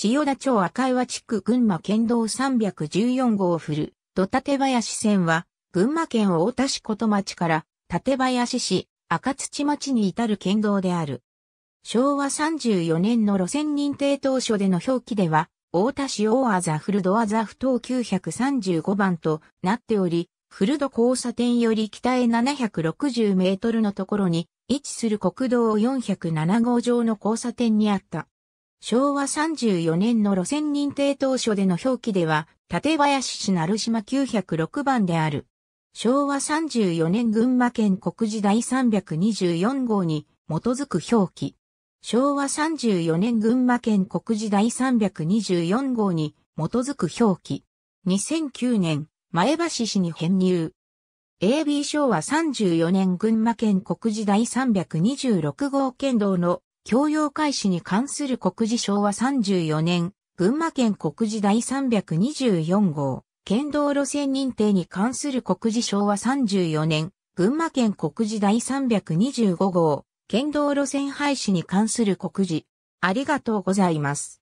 千代田町赤岩地区群馬県道314号フル、土立林線は、群馬県大田市琴町から、立林市、赤土町に至る県道である。昭和34年の路線認定当初での表記では、大田市大あざ古戸あざ不等935番となっており、古戸交差点より北へ760メートルのところに位置する国道407号上の交差点にあった。昭和34年の路線認定当初での表記では、立林市鳴島906番である。昭和34年群馬県国時第324号に基づく表記。昭和34年群馬県国時第324号に基づく表記。2009年、前橋市に編入。AB 昭和34年群馬県国時第326号県道の教養開始に関する国事昭和34年、群馬県国事第324号、県道路線認定に関する国事昭和34年、群馬県国事第325号、県道路線廃止に関する国事。ありがとうございます。